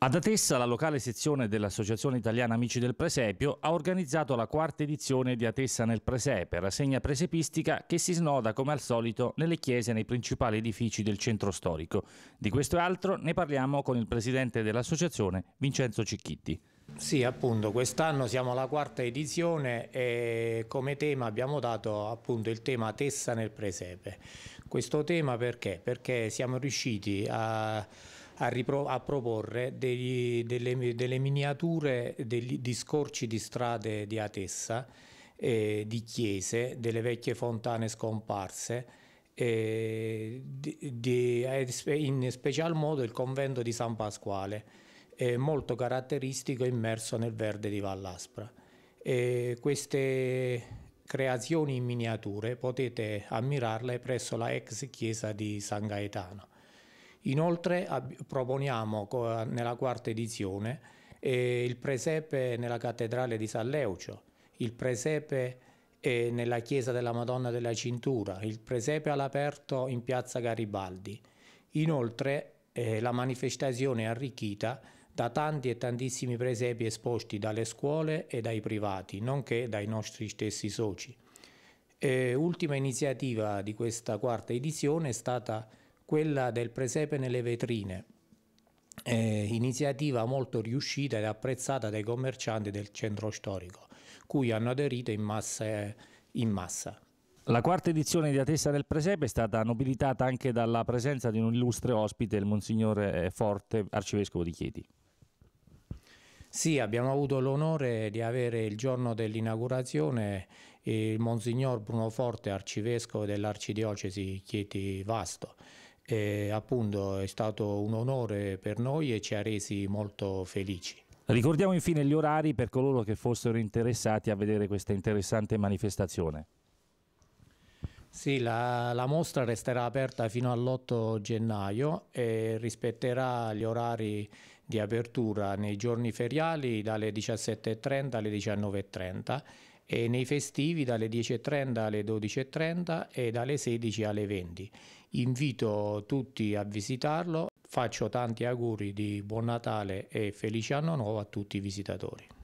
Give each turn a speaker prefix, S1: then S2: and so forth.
S1: Ad Atessa la locale sezione dell'Associazione Italiana Amici del Presepio ha organizzato la quarta edizione di Atessa nel Presepe, rassegna presepistica che si snoda come al solito nelle chiese e nei principali edifici del centro storico. Di questo e altro
S2: ne parliamo con il presidente dell'associazione Vincenzo Cicchitti. Sì, appunto, quest'anno siamo alla quarta edizione e come tema abbiamo dato appunto il tema Atessa nel Presepe. Questo tema perché? Perché siamo riusciti a a, a proporre degli, delle, delle, miniature degli, di scorci di strade di Atessa, eh, di chiese, delle vecchie fontane scomparse, eh, di, di, eh, in special modo il convento di San Pasquale, eh, molto caratteristico immerso nel verde di Vallaspra. Eh, queste creazioni in miniature potete ammirarle presso la ex chiesa di San Gaetano. Inoltre proponiamo nella quarta edizione eh, il presepe nella cattedrale di San Leucio, il presepe eh, nella chiesa della Madonna della Cintura, il presepe all'aperto in piazza Garibaldi. Inoltre eh, la manifestazione è arricchita da tanti e tantissimi presepi esposti dalle scuole e dai privati, nonché dai nostri stessi soci. E ultima iniziativa di questa quarta edizione è stata quella del presepe nelle vetrine, eh, iniziativa molto riuscita ed apprezzata dai commercianti del centro storico, cui hanno aderito in massa. In massa.
S1: La quarta edizione di Atessa del Presepe è stata nobilitata anche dalla presenza di un illustre ospite, il Monsignore eh, Forte, arcivescovo di Chieti.
S2: Sì, abbiamo avuto l'onore di avere il giorno dell'inaugurazione il Monsignor Bruno Forte, arcivescovo dell'arcidiocesi Chieti Vasto e appunto è stato un onore per noi e ci ha resi molto felici. Ricordiamo infine gli orari per coloro che
S1: fossero interessati a vedere questa interessante manifestazione.
S2: Sì, la, la mostra resterà aperta fino all'8 gennaio e rispetterà gli orari di apertura nei giorni feriali dalle 17.30 alle 19.30 e nei festivi dalle 10.30 alle 12.30 e dalle 16 alle 20. Invito tutti a visitarlo, faccio tanti auguri di buon Natale e felice anno nuovo a tutti i visitatori.